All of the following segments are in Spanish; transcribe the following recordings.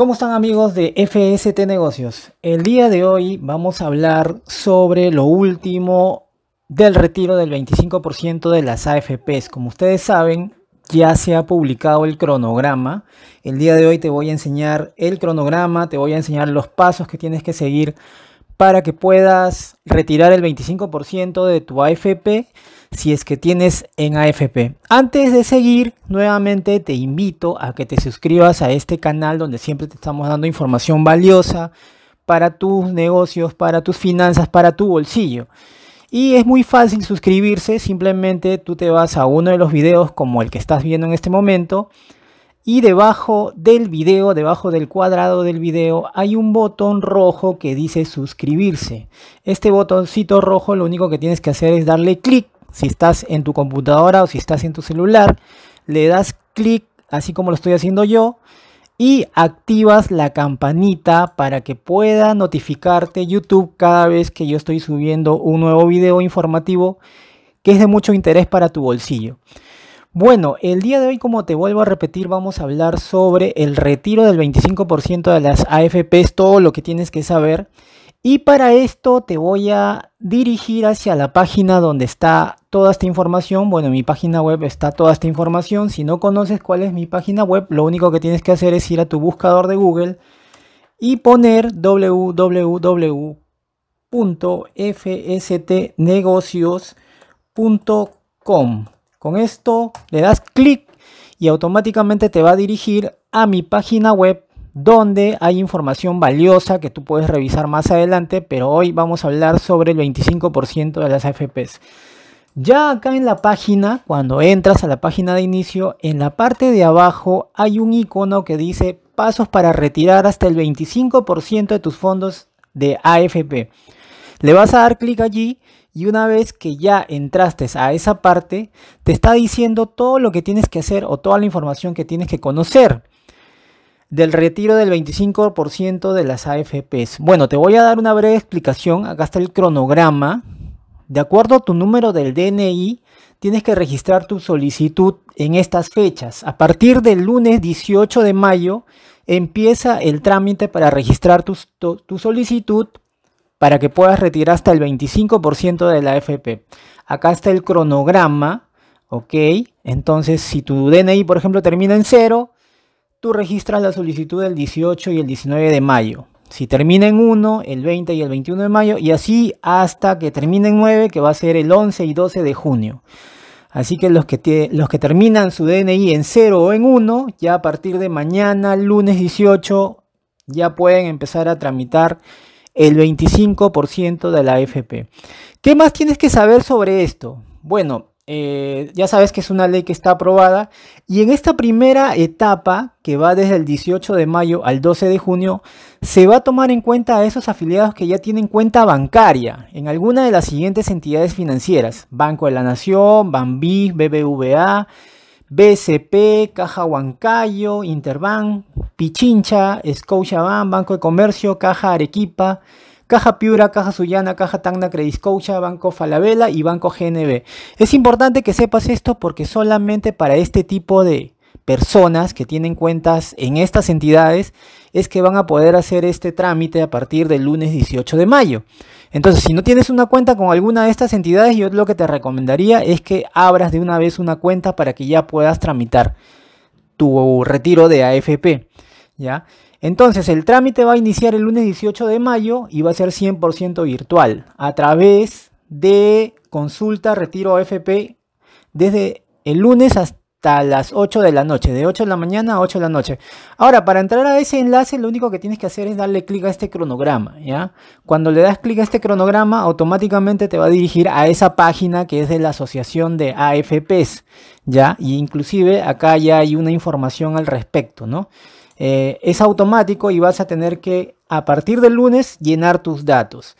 ¿Cómo están amigos de FST Negocios? El día de hoy vamos a hablar sobre lo último del retiro del 25% de las AFPs. Como ustedes saben, ya se ha publicado el cronograma. El día de hoy te voy a enseñar el cronograma, te voy a enseñar los pasos que tienes que seguir para que puedas retirar el 25% de tu AFP si es que tienes en AFP. Antes de seguir, nuevamente te invito a que te suscribas a este canal donde siempre te estamos dando información valiosa para tus negocios, para tus finanzas, para tu bolsillo. Y es muy fácil suscribirse, simplemente tú te vas a uno de los videos como el que estás viendo en este momento y debajo del video, debajo del cuadrado del video, hay un botón rojo que dice suscribirse. Este botoncito rojo lo único que tienes que hacer es darle clic. Si estás en tu computadora o si estás en tu celular, le das clic así como lo estoy haciendo yo y activas la campanita para que pueda notificarte YouTube cada vez que yo estoy subiendo un nuevo video informativo que es de mucho interés para tu bolsillo. Bueno, el día de hoy, como te vuelvo a repetir, vamos a hablar sobre el retiro del 25% de las AFPs, todo lo que tienes que saber. Y para esto te voy a dirigir hacia la página donde está toda esta información. Bueno, en mi página web está toda esta información. Si no conoces cuál es mi página web, lo único que tienes que hacer es ir a tu buscador de Google y poner www.fstnegocios.com con esto le das clic y automáticamente te va a dirigir a mi página web donde hay información valiosa que tú puedes revisar más adelante, pero hoy vamos a hablar sobre el 25% de las AFPs. Ya acá en la página, cuando entras a la página de inicio, en la parte de abajo hay un icono que dice pasos para retirar hasta el 25% de tus fondos de AFP. Le vas a dar clic allí y una vez que ya entraste a esa parte, te está diciendo todo lo que tienes que hacer o toda la información que tienes que conocer del retiro del 25% de las AFPs. Bueno, te voy a dar una breve explicación. Acá está el cronograma. De acuerdo a tu número del DNI, tienes que registrar tu solicitud en estas fechas. A partir del lunes 18 de mayo empieza el trámite para registrar tu, tu solicitud para que puedas retirar hasta el 25% de la AFP. Acá está el cronograma, ¿ok? Entonces, si tu DNI, por ejemplo, termina en 0, tú registras la solicitud el 18 y el 19 de mayo. Si termina en 1, el 20 y el 21 de mayo, y así hasta que termine en 9, que va a ser el 11 y 12 de junio. Así que los que, los que terminan su DNI en 0 o en 1, ya a partir de mañana, lunes 18, ya pueden empezar a tramitar el 25% de la AFP. ¿Qué más tienes que saber sobre esto? Bueno, eh, ya sabes que es una ley que está aprobada y en esta primera etapa que va desde el 18 de mayo al 12 de junio se va a tomar en cuenta a esos afiliados que ya tienen cuenta bancaria en alguna de las siguientes entidades financieras Banco de la Nación, Bambi, BBVA, BCP, Caja Huancayo, Interbank, Pichincha, Scotiabank, Banco de Comercio, Caja Arequipa, Caja Piura, Caja Sullana, Caja Tacna, Credit Scotia, Banco Falabella y Banco GNB. Es importante que sepas esto porque solamente para este tipo de personas que tienen cuentas en estas entidades es que van a poder hacer este trámite a partir del lunes 18 de mayo. Entonces, si no tienes una cuenta con alguna de estas entidades, yo lo que te recomendaría es que abras de una vez una cuenta para que ya puedas tramitar tu retiro de AFP, ¿ya? Entonces, el trámite va a iniciar el lunes 18 de mayo y va a ser 100% virtual a través de consulta retiro AFP desde el lunes hasta hasta las 8 de la noche, de 8 de la mañana a 8 de la noche. Ahora, para entrar a ese enlace, lo único que tienes que hacer es darle clic a este cronograma, ¿ya? Cuando le das clic a este cronograma, automáticamente te va a dirigir a esa página que es de la asociación de AFPs, ¿ya? Y inclusive acá ya hay una información al respecto, ¿no? Eh, es automático y vas a tener que, a partir del lunes, llenar tus datos.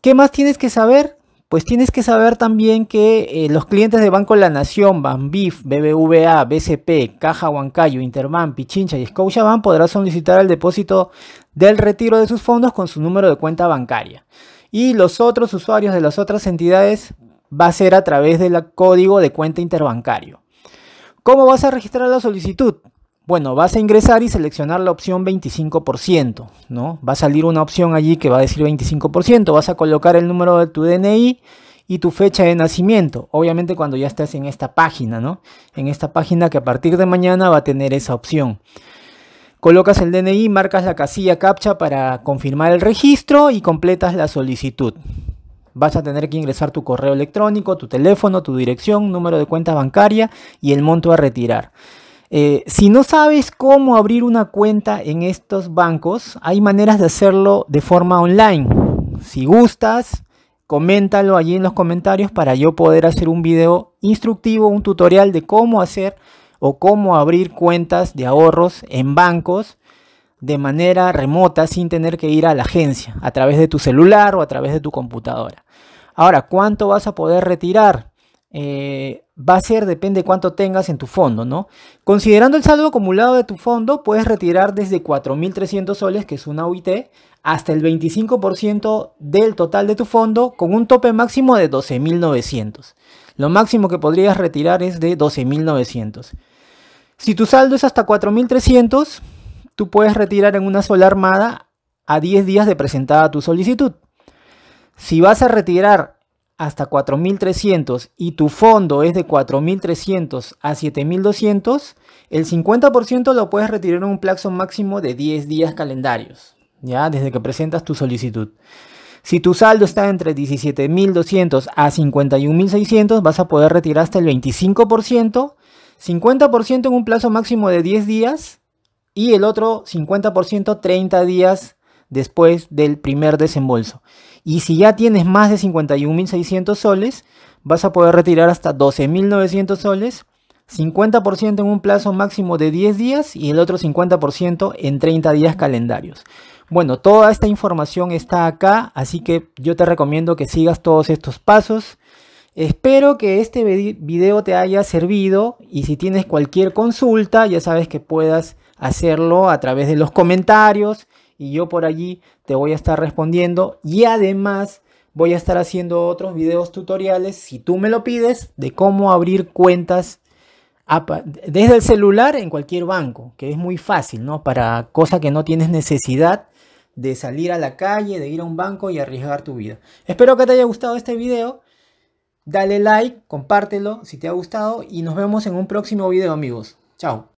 ¿Qué más tienes que saber? pues tienes que saber también que eh, los clientes de Banco de La Nación, Banbif, BBVA, BCP, Caja Huancayo, Interbank, Pichincha y Scotiabank podrán solicitar el depósito del retiro de sus fondos con su número de cuenta bancaria. Y los otros usuarios de las otras entidades va a ser a través del código de cuenta interbancario. ¿Cómo vas a registrar la solicitud? Bueno, vas a ingresar y seleccionar la opción 25%, ¿no? Va a salir una opción allí que va a decir 25%, vas a colocar el número de tu DNI y tu fecha de nacimiento, obviamente cuando ya estés en esta página, ¿no? En esta página que a partir de mañana va a tener esa opción. Colocas el DNI, marcas la casilla CAPTCHA para confirmar el registro y completas la solicitud. Vas a tener que ingresar tu correo electrónico, tu teléfono, tu dirección, número de cuenta bancaria y el monto a retirar. Eh, si no sabes cómo abrir una cuenta en estos bancos, hay maneras de hacerlo de forma online. Si gustas, coméntalo allí en los comentarios para yo poder hacer un video instructivo, un tutorial de cómo hacer o cómo abrir cuentas de ahorros en bancos de manera remota sin tener que ir a la agencia, a través de tu celular o a través de tu computadora. Ahora, ¿cuánto vas a poder retirar? Eh, va a ser, depende cuánto tengas en tu fondo, ¿no? Considerando el saldo acumulado de tu fondo, puedes retirar desde 4.300 soles, que es una UIT, hasta el 25% del total de tu fondo, con un tope máximo de 12.900. Lo máximo que podrías retirar es de 12.900. Si tu saldo es hasta 4.300, tú puedes retirar en una sola armada a 10 días de presentada tu solicitud. Si vas a retirar hasta 4.300 y tu fondo es de 4.300 a 7.200, el 50% lo puedes retirar en un plazo máximo de 10 días calendarios, ya desde que presentas tu solicitud. Si tu saldo está entre 17.200 a 51.600, vas a poder retirar hasta el 25%, 50% en un plazo máximo de 10 días y el otro 50% 30 días después del primer desembolso. Y si ya tienes más de 51.600 soles, vas a poder retirar hasta 12.900 soles, 50% en un plazo máximo de 10 días y el otro 50% en 30 días calendarios. Bueno, toda esta información está acá, así que yo te recomiendo que sigas todos estos pasos. Espero que este video te haya servido y si tienes cualquier consulta, ya sabes que puedas hacerlo a través de los comentarios y yo por allí te voy a estar respondiendo y además voy a estar haciendo otros videos tutoriales, si tú me lo pides, de cómo abrir cuentas desde el celular en cualquier banco, que es muy fácil, ¿no? Para cosas que no tienes necesidad de salir a la calle, de ir a un banco y arriesgar tu vida. Espero que te haya gustado este video. Dale like, compártelo si te ha gustado y nos vemos en un próximo video amigos. Chao.